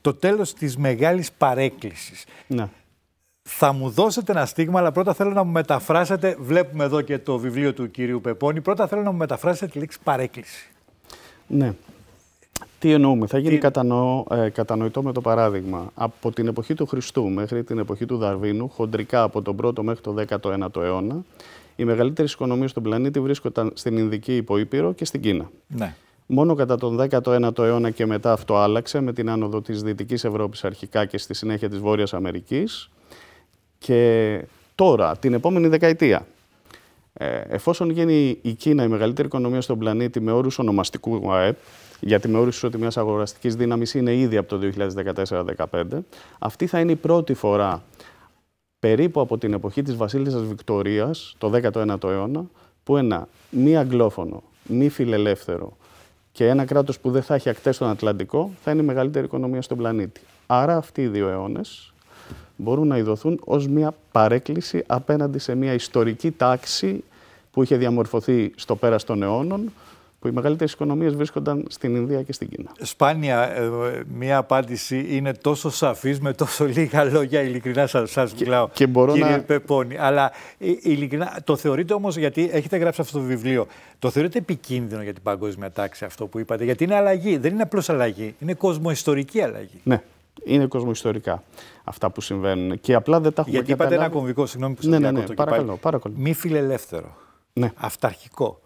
το τέλος της μεγάλης παρέκκλησης. Ναι. Θα μου δώσετε ένα στίγμα, αλλά πρώτα θέλω να μου μεταφράσετε, βλέπουμε εδώ και το βιβλίο του κυρίου Πεπώνη, πρώτα θέλω να μου μεταφράσετε τη λέξη παρέκκληση. Ναι. Τι εννοούμε, θα γίνει Τι... Ε, κατανοητό με το παράδειγμα. Από την εποχή του Χριστού μέχρι την εποχή του Δαρβίνου, χοντρικά από τον 1ο μέχρι το 19ο αιώνα, οι μεγαλύτερες οικονομίες στον πλανήτη βρίσκονταν στην Ινδική υποήπειρο και στην Κίνα. Ναι. Μόνο κατά τον 19ο αιώνα και μετά αυτό άλλαξε με την άνοδο της Δυτικής Ευρώπης αρχικά και στη συνέχεια της Βόρειας Αμερικής. Και τώρα, την επόμενη δεκαετία, ε, εφόσον γίνει η Κίνα η μεγαλύτερη οικονομία στον πλανήτη με όρους ονομαστικού ΑΕΠ, γιατί με όρους μιας αγοραστικής δύναμης είναι ήδη από το 2014-2015. Αυτή θα είναι η πρώτη φορά περίπου από την εποχή της Βασίλισσας Βικτορίας, το 19ο αιώνα, που ένα μη αγγλόφωνο, μη φιλελεύθερο και ένα κράτος που δεν θα έχει ακτές στον Ατλαντικό θα είναι η μεγαλύτερη οικονομία στον πλανήτη. Άρα αυτοί οι δύο αιώνες μπορούν να ειδωθούν ως μια παρέκκληση απέναντι σε μια ιστορική τάξη που είχε διαμορφωθεί στο πέρας των αιώνων, που οι μεγαλύτερες οικονομίες βρίσκονταν στην Ινδία και στην Κίνα. Σπάνια ε, μία απάντηση είναι τόσο σαφής με τόσο λίγα λόγια, ειλικρινά σας μιλάω. Και, και μπορώ κύριε Πεπώνη. Αλλά ε, ειλικρινά το θεωρείτε όμως, γιατί έχετε γράψει αυτό το βιβλίο, το θεωρείτε επικίνδυνο για την παγκόσμια τάξη αυτό που είπατε. Γιατί είναι αλλαγή. Δεν είναι απλώς αλλαγή. Είναι κοσμοϊστορική αλλαγή. Ναι. Είναι κοσμοϊστορικά αυτά που συμβαίνουν. Και απλά δεν τα έχουμε Γιατί είπατε καταλάβει. ένα κομβικό, συγγνώμη που σας ναι, ναι, ναι, ναι, παρακαλώ, παρακαλώ. Μη φιλελεύθερο. Ναι. Αυταρχικό.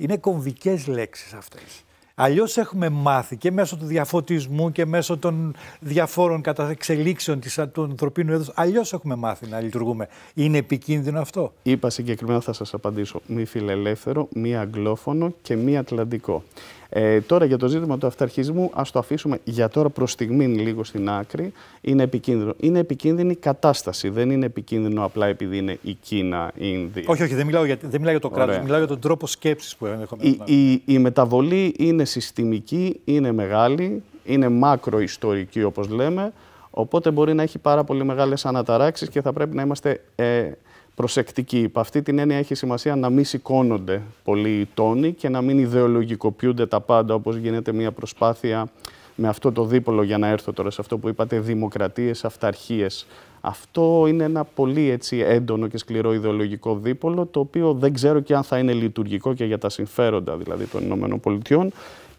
Είναι κομβικές λέξεις αυτές. Αλλιώς έχουμε μάθει και μέσω του διαφωτισμού και μέσω των διαφόρων καταεξελίξεων της, του ανθρωπίνου έδους. Αλλιώς έχουμε μάθει να λειτουργούμε. Είναι επικίνδυνο αυτό. Είπα συγκεκριμένα, θα σας απαντήσω. Μη φιλελεύθερο, μη αγγλόφωνο και μη ατλαντικό. Ε, τώρα για το ζήτημα του αυταρχισμού, ας το αφήσουμε για τώρα προς στιγμή λίγο στην άκρη. Είναι επικίνδυνο. Είναι επικίνδυνη κατάσταση. Δεν είναι επικίνδυνο απλά επειδή είναι η Κίνα, η Ινδία. Όχι, όχι, δεν μιλάω για, δεν μιλάω για το κράτος. Μιλάω για τον τρόπο σκέψης που έχουμε. Η, η, μεταβολή είναι συστημική, είναι μεγάλη, είναι μακροϊστορική όπως λέμε. Οπότε μπορεί να έχει πάρα πολύ μεγάλες αναταράξεις και θα πρέπει να είμαστε. Ε, προσεκτικοί. Υπ' αυτή την έννοια έχει σημασία να μην σηκώνονται πολλοί οι τόνοι και να μην ιδεολογικοποιούνται τα πάντα, όπως γίνεται μια προσπάθεια με αυτό το δίπολο για να έρθω τώρα σε αυτό που είπατε, δημοκρατίες, αυταρχίες. Αυτό είναι ένα πολύ έτσι έντονο και σκληρό ιδεολογικό δίπολο, το οποίο δεν ξέρω και αν θα είναι λειτουργικό και για τα συμφέροντα δηλαδή των ΗΠΑ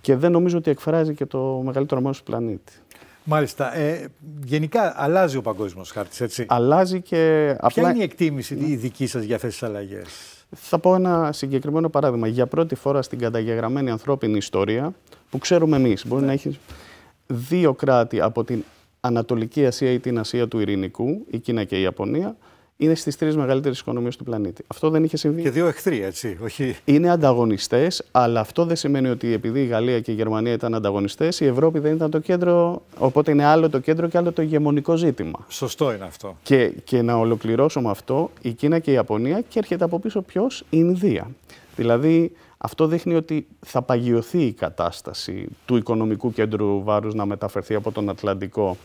και δεν νομίζω ότι εκφράζει και το μεγαλύτερο μέρος του πλανήτη. Μάλιστα. Ε, γενικά αλλάζει ο παγκόσμιος χάρτης, έτσι. Αλλάζει και Ποια απλά... είναι η εκτίμηση δική σας για αυτές τις αλλαγές, Θα πω ένα συγκεκριμένο παράδειγμα. Για πρώτη φορά στην καταγεγραμμένη ανθρώπινη ιστορία που ξέρουμε εμείς, μπορεί να ναι. έχεις δύο κράτη από την Ανατολική Ασία ή την Ασία του Ειρηνικού, η Κίνα και η Ιαπωνία, είναι στις τρεις μεγαλύτερες οικονομίες του πλανήτη. Αυτό δεν είχε συμβεί. Και δύο εχθροί, έτσι. Όχι... Είναι ανταγωνιστές, αλλά αυτό δεν σημαίνει ότι επειδή η Γαλλία και η Γερμανία ήταν ανταγωνιστές, η Ευρώπη δεν ήταν το κέντρο. Οπότε είναι άλλο το κέντρο και άλλο το ηγεμονικό ζήτημα. Σωστό είναι αυτό. Και, και να ολοκληρώσω με αυτό, η Κίνα και η Ιαπωνία και έρχεται από πίσω ποιος, η Ινδία. Δηλαδή, αυτό δείχνει ότι θα παγιωθεί η κατάσταση του οικονομικού κέντρου βάρους να μεταφερθεί από τον Ατλαντικό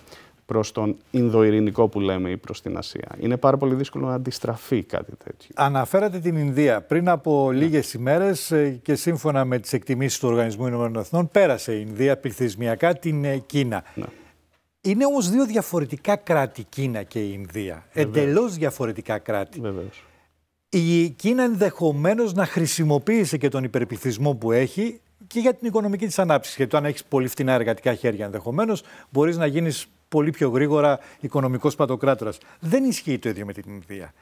προς τον Ινδοειρηνικό που λέμε ή προς την Ασία. Είναι πάρα πολύ δύσκολο να αντιστραφεί κάτι τέτοιο. Αναφέρατε την Ινδία. Πριν από λίγε ναι. ημέρες ε, και σύμφωνα με τις εκτιμήσεις του Οργανισμού Ηνωμένων Εθνών, πέρασε η Ινδία πληθυσμιακά την ε, Κίνα. Ναι. Είναι όμως δύο διαφορετικά κράτη, Κίνα και η Ινδία. Εντελώς διαφορετικά κράτη. Βεβαίως. Η Κίνα ενδεχομένως να χρησιμοποίησε και τον υπερπληθυσμό που έχει και για την οικονομική της ανάπτυξη. Γιατί αν έχεις πολύ φτηνά εργατικά χέρια ενδεχομένως, μπορείς να γίνεις πολύ πιο γρήγορα οικονομικός πατοκράτορας. Δεν ισχύει το ίδιο με την Ινδία.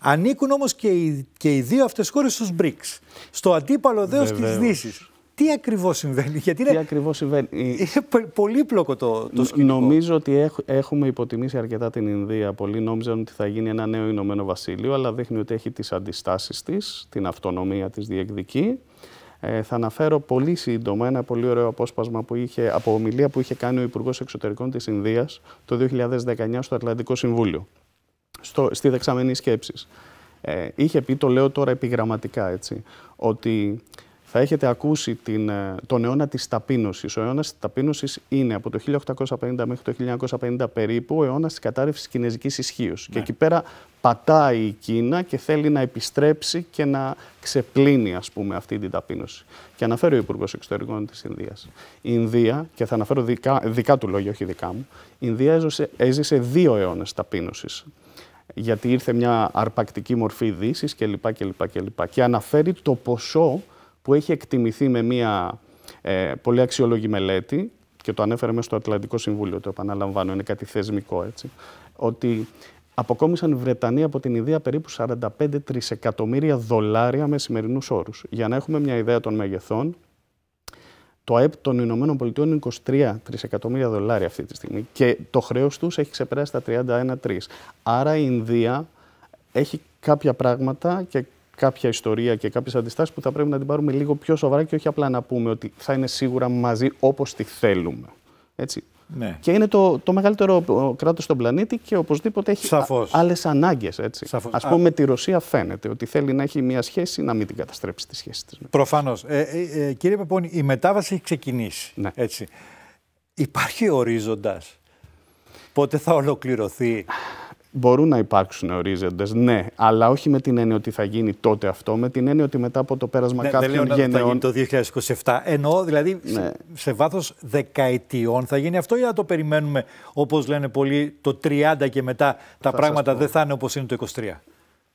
Ανήκουν όμως και, οι, και οι δύο αυτές χώρες στους BRICS. Στο αντίπαλο δέος της Δύσης. Τι ακριβώς συμβαίνει, Γιατί είναι, Τι ακριβώς συμβαίνει. είναι πολύπλοκο το, το σκηνικό. Νομίζω ότι έχουμε υποτιμήσει αρκετά την Ινδία. Πολλοί νόμιζαν ότι θα γίνει ένα νέο Ηνωμένο Βασίλειο, αλλά δείχνει ότι έχει τις αντιστάσεις της, την αυτονομία της διεκδικεί. Ε, θα αναφέρω πολύ σύντομα ένα πολύ ωραίο απόσπασμα που είχε, από ομιλία που είχε κάνει ο Υπουργός Εξωτερικών της Ινδίας το 2019 στο Ατλαντικό Συμβούλιο, στο, στη δεξαμενή σκέψη. Ε, είχε πει, το λέω τώρα επιγραμματικά έτσι, ότι θα έχετε ακούσει την, ε, τον αιώνα της ταπείνωσης. Ο αιώνας της ταπείνωσης είναι από το 1850 μέχρι το 1950 περίπου ο αιώνας της κατάρρευσης κινέζικης ισχύως. Και ναι. εκεί πέρα πατάει η Κίνα και θέλει να επιστρέψει και να ξεπλύνει ας πούμε αυτή την ταπείνωση. Και αναφέρει ο Υπουργός Εξωτερικών της Ινδίας. Η Ινδία, και θα αναφέρω δικά, δικά του λόγια, όχι δικά μου, η Ινδία έζωσε, έζησε δύο αιώνες ταπείνωσης γιατί ήρθε μια αρπακτική μορφή δύσης κλπ. και, και, και αναφέρει το ποσό που έχει εκτιμηθεί με μία ε, πολύ αξιόλογη μελέτη και το ανέφερε μέσα στο Ατλαντικό Συμβούλιο, το επαναλαμβάνω, είναι κάτι θεσμικό έτσι, ότι αποκόμισαν Βρετανοί από την Ιδία περίπου 45 τρισεκατομμύρια δολάρια με σημερινούς όρους. Για να έχουμε μια ιδέα των μεγεθών, το ΑΕΠ των Ηνωμένων Πολιτειών είναι 23 τρισεκατομμύρια δολάρια αυτή τη στιγμή και το χρέος τους έχει ξεπεράσει τα 31 τρί. Άρα η Ινδία έχει κάποια πράγματα και κάποια ιστορία και κάποιες αντιστάσεις που θα πρέπει να την πάρουμε λίγο πιο σοβαρά και όχι απλά να πούμε ότι θα είναι σίγουρα μαζί όπως τη θέλουμε. Έτσι. Ναι. Και είναι το, το μεγαλύτερο κράτος στον πλανήτη και οπωσδήποτε έχει άλλες ανάγκες. Α πούμε, με τη Ρωσία φαίνεται ότι θέλει να έχει μια σχέση να μην την καταστρέψει τη σχέση της. Ναι. Προφανώς. Ε, ε, ε, κύριε Πεπώνη, η μετάβαση έχει ξεκινήσει. Ναι. Έτσι. Υπάρχει ορίζοντας πότε θα ολοκληρωθεί μπορούν να υπάρξουν ορίζοντες, ναι, αλλά όχι με την έννοια ότι θα γίνει τότε αυτό, με την έννοια ότι μετά από το πέρασμα ναι, κάποιων δεν λέω γενεών. Θα γίνει το 2027. ενώ δηλαδή ναι. σε, βάθος δεκαετιών θα γίνει αυτό, ή να το περιμένουμε όπως λένε πολλοί το 30 και μετά θα τα πράγματα δεν θα είναι όπως είναι το 23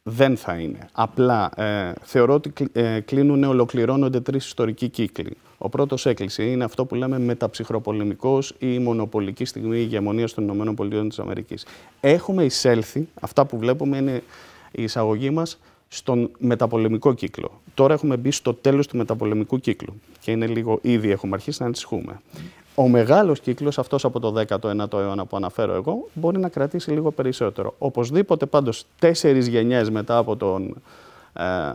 δεν θα είναι. Απλά ε, θεωρώ ότι ε, κλείνουν, ολοκληρώνονται τρεις ιστορικοί κύκλοι. Ο πρώτος έκκληση είναι αυτό που λέμε μεταψυχροπολεμικός ή μονοπολική στιγμή ηγεμονίας των ΗΠΑ. Έχουμε εισέλθει, αυτά που βλέπουμε είναι η εισαγωγή μας, στον μεταπολεμικό κύκλο. Τώρα έχουμε μπει στο τέλος του μεταπολεμικού κύκλου και είναι λίγο, ήδη έχουμε αρχίσει να ανησυχούμε ο μεγάλος κύκλος, αυτός από το 19ο αιώνα που αναφέρω εγώ, μπορεί να κρατήσει λίγο περισσότερο. Οπωσδήποτε πάντως τέσσερις γενιές μετά από, τον, ε,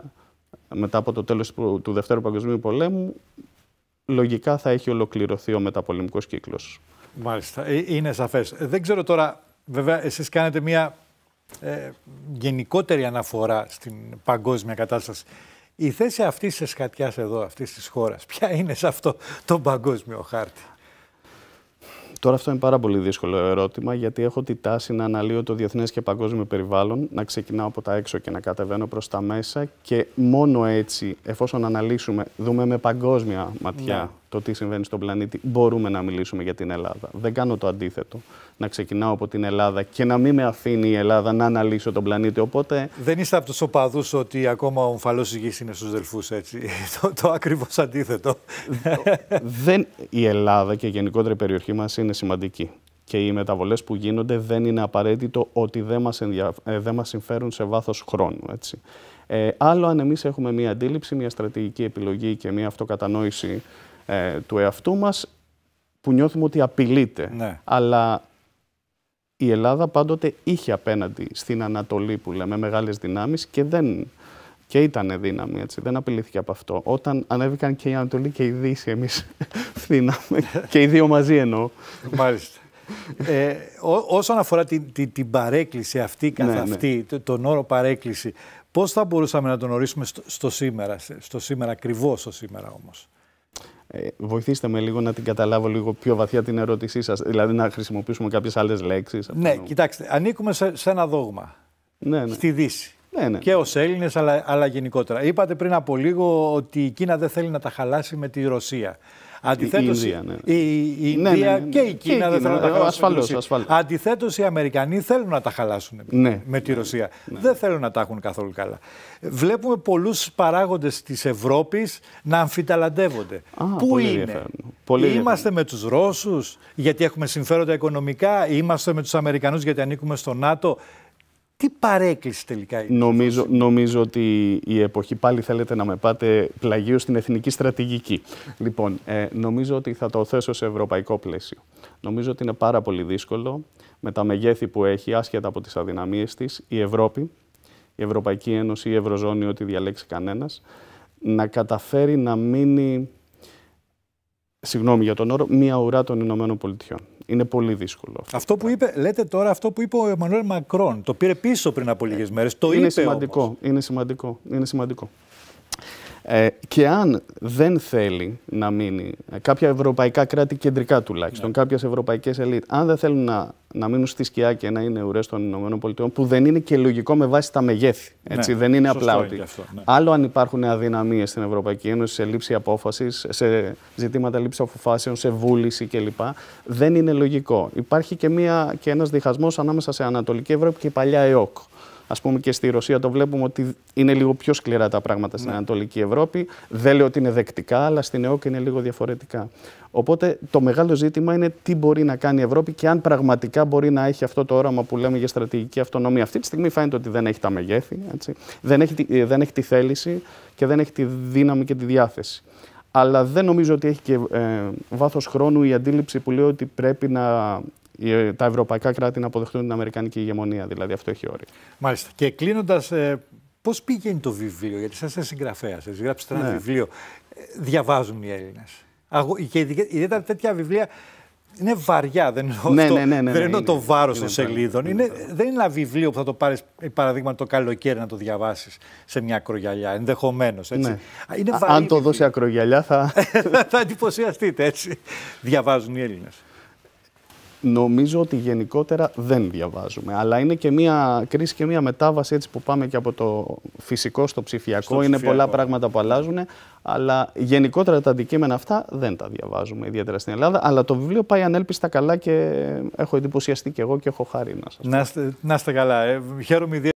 μετά από το τέλος του Δευτέρου Παγκοσμίου Πολέμου, λογικά θα έχει ολοκληρωθεί ο μεταπολεμικός κύκλος. Μάλιστα, ε, είναι σαφές. Ε, δεν ξέρω τώρα, βέβαια εσείς κάνετε μια ε, γενικότερη αναφορά στην παγκόσμια κατάσταση. Η θέση αυτή τη σκατιάς εδώ, αυτής της χώρας, ποια είναι σε αυτό το παγκόσμιο χάρτη. Τώρα αυτό είναι πάρα πολύ δύσκολο ερώτημα, γιατί έχω τη τάση να αναλύω το διεθνές και παγκόσμιο περιβάλλον, να ξεκινάω από τα έξω και να κατεβαίνω προς τα μέσα και μόνο έτσι, εφόσον αναλύσουμε, δούμε με παγκόσμια ματιά ναι το τι συμβαίνει στον πλανήτη, μπορούμε να μιλήσουμε για την Ελλάδα. Δεν κάνω το αντίθετο. Να ξεκινάω από την Ελλάδα και να μην με αφήνει η Ελλάδα να αναλύσω τον πλανήτη. Οπότε... Δεν είστε από τους οπαδούς ότι ακόμα ο ομφαλός γη είναι στους δελφούς, έτσι. το, το ακριβώς αντίθετο. δεν, η Ελλάδα και η γενικότερα περιοχή μας είναι σημαντική. Και οι μεταβολές που γίνονται δεν είναι απαραίτητο ότι δεν μας, ενδια... Ε, δεν συμφέρουν σε βάθος χρόνου. Έτσι. Ε, άλλο αν εμείς έχουμε μία αντίληψη, μία στρατηγική επιλογή και μία αυτοκατανόηση ε, του εαυτού μας που νιώθουμε ότι απειλείται. Ναι. Αλλά η Ελλάδα πάντοτε είχε απέναντι στην Ανατολή που λέμε μεγάλες δυνάμεις και δεν και ήταν δύναμη, έτσι, δεν απειλήθηκε από αυτό. Όταν ανέβηκαν και η Ανατολή και η Δύση, εμείς φθήναμε και οι δύο μαζί εννοώ. Μάλιστα. ε, όσον αφορά την, την, την παρέκκληση αυτή καθ' ναι, ναι. αυτή, τον όρο παρέκκληση, πώς θα μπορούσαμε να τον ορίσουμε στο, σήμερα, στο σήμερα, στο σήμερα όμως. Ε, βοηθήστε με λίγο να την καταλάβω λίγο πιο βαθιά την ερώτησή σας, δηλαδή να χρησιμοποιήσουμε κάποιες άλλες λέξεις. Ναι, κοιτάξτε, ανήκουμε σε, ένα δόγμα, ναι, ναι. στη Δύση. Ναι, ναι. Και ως Έλληνες, αλλά, αλλά γενικότερα. Είπατε πριν από λίγο ότι η Κίνα δεν θέλει να τα χαλάσει με τη Ρωσία. Αντιθέτως η Ινδία, ναι, ναι. η, ναι, και η Κίνα δεν θέλουν να τα χαλάσουν. Αντιθέτως, οι Αμερικανοί θέλουν να τα χαλάσουν με τη Ρωσία. Δεν θέλουν να τα έχουν καθόλου καλά. Βλέπουμε πολλούς παράγοντες της Ευρώπης να αμφιταλαντεύονται. Πού είναι, πολύ Είμαστε με τους Ρώσους γιατί έχουμε συμφέροντα οικονομικά, είμαστε με τους Αμερικανούς γιατί ανήκουμε στο ΝΑΤΟ. Τι παρέκκληση τελικά είναι. Νομίζω, νομίζω ότι η εποχή, πάλι θέλετε να με πάτε πλαγίου στην εθνική στρατηγική. λοιπόν, ε, νομίζω ότι θα το θέσω σε ευρωπαϊκό πλαίσιο. Νομίζω ότι είναι πάρα πολύ δύσκολο με τα μεγέθη που έχει, άσχετα από τις αδυναμίες της, η Ευρώπη, η Ευρωπαϊκή Ένωση, η Ευρωζώνη, ό,τι διαλέξει κανένας, να καταφέρει να μείνει, συγγνώμη για τον όρο, μία ουρά των Ηνωμένων Πολιτειών. Είναι πολύ δύσκολο. Αυτό, αυτό που ναι. είπε, λέτε τώρα, αυτό που είπε ο Εμμανουέλ Μακρόν, το πήρε πίσω πριν από λίγες ναι. μέρες. Το είναι είπε σημαντικό, όμως. είναι σημαντικό. Είναι σημαντικό. Ε, και αν δεν θέλει να μείνει, ε, κάποια ευρωπαϊκά κράτη κεντρικά τουλάχιστον, ναι. κάποιες ευρωπαϊκές ελίτ, αν δεν θέλουν να, να μείνουν στη σκιά και να είναι ουρές των ΗΠΑ, που δεν είναι και λογικό με βάση τα μεγέθη. Ναι, έτσι, ναι, δεν είναι απλά ότι. αυτό, ναι. Άλλο αν υπάρχουν αδυναμίες στην Ευρωπαϊκή Ένωση σε λήψη απόφασης, σε ζητήματα λήψης αποφάσεων, σε βούληση κλπ. Δεν είναι λογικό. Υπάρχει και, και ένας διχασμός ανάμεσα σε Ανατολική Ευρώπη και η παλιά ΕΟΚ. Ας πούμε και στη Ρωσία το βλέπουμε ότι είναι λίγο πιο σκληρά τα πράγματα στην ναι. Ανατολική Ευρώπη. Δεν λέω ότι είναι δεκτικά, αλλά στην ΕΟΚ είναι λίγο διαφορετικά. Οπότε το μεγάλο ζήτημα είναι τι μπορεί να κάνει η Ευρώπη και αν πραγματικά μπορεί να έχει αυτό το όραμα που λέμε για στρατηγική αυτονομία. Αυτή τη στιγμή φαίνεται ότι δεν έχει τα μεγέθη, έτσι. Δεν, έχει, ε, δεν έχει τη θέληση και δεν έχει τη δύναμη και τη διάθεση αλλά δεν νομίζω ότι έχει και ε, βάθος χρόνου η αντίληψη που λέει ότι πρέπει να ε, τα ευρωπαϊκά κράτη να αποδεχτούν την Αμερικανική ηγεμονία. Δηλαδή αυτό έχει όρια. Μάλιστα. Και κλείνοντας, ε, πώς πηγαίνει το βιβλίο, γιατί σας είσαι συγγραφέα, έτσι γράψετε ένα ναι. βιβλίο. Διαβάζουν οι Έλληνες. Και ιδιαίτερα τέτοια βιβλία είναι βαριά. Δεν εννοώ, ναι, ναι, ναι, το βάρος των σελίδων. Είναι, δεν είναι ένα βιβλίο που θα το πάρεις, παραδείγμα, το καλοκαίρι να το διαβάσεις σε μια ακρογιαλιά. Ενδεχομένως. Αν το δώσει ακρογιαλιά, θα. θα εντυπωσιαστείτε έτσι. Διαβάζουν οι Έλληνες νομίζω ότι γενικότερα δεν διαβάζουμε. Αλλά είναι και μια κρίση και μια μετάβαση έτσι που πάμε και από το φυσικό στο ψηφιακό. είναι πολλά πράγματα που αλλάζουν. Αλλά γενικότερα τα αντικείμενα αυτά δεν τα διαβάζουμε, ιδιαίτερα στην Ελλάδα. Αλλά το βιβλίο πάει ανέλπιστα καλά και έχω εντυπωσιαστεί και εγώ και έχω χάρη να σας πω. Να είστε καλά. Ε, χαίρομαι ιδιαίτερα.